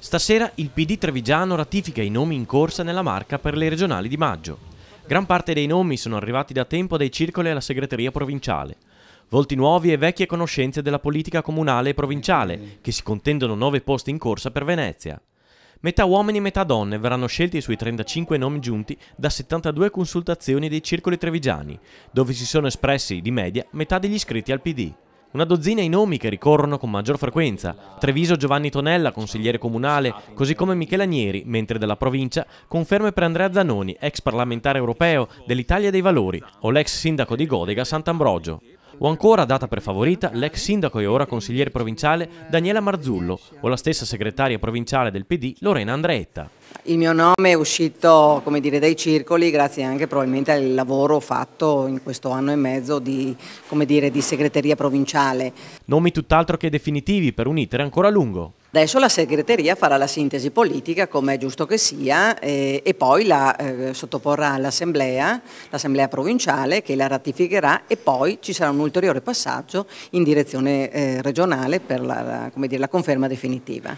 Stasera il PD trevigiano ratifica i nomi in corsa nella marca per le regionali di maggio. Gran parte dei nomi sono arrivati da tempo dai circoli alla segreteria provinciale. Volti nuovi e vecchie conoscenze della politica comunale e provinciale, che si contendono nove posti in corsa per Venezia. Metà uomini e metà donne verranno scelti sui 35 nomi giunti da 72 consultazioni dei circoli trevigiani, dove si sono espressi di media metà degli iscritti al PD. Una dozzina i nomi che ricorrono con maggior frequenza. Treviso Giovanni Tonella, consigliere comunale, così come Michela Nieri, mentre della provincia, conferme per Andrea Zanoni, ex parlamentare europeo dell'Italia dei Valori, o l'ex sindaco di Godega Sant'Ambrogio. O ancora data per favorita l'ex sindaco e ora consigliere provinciale Daniela Marzullo o la stessa segretaria provinciale del PD Lorena Andretta. Il mio nome è uscito dire, dai circoli grazie anche probabilmente al lavoro fatto in questo anno e mezzo di, dire, di segreteria provinciale. Nomi tutt'altro che definitivi per un iter ancora lungo. Adesso la segreteria farà la sintesi politica, come è giusto che sia, eh, e poi la eh, sottoporrà all'Assemblea, l'Assemblea provinciale, che la ratificherà e poi ci sarà un ulteriore passaggio in direzione eh, regionale per la, la, dire, la conferma definitiva.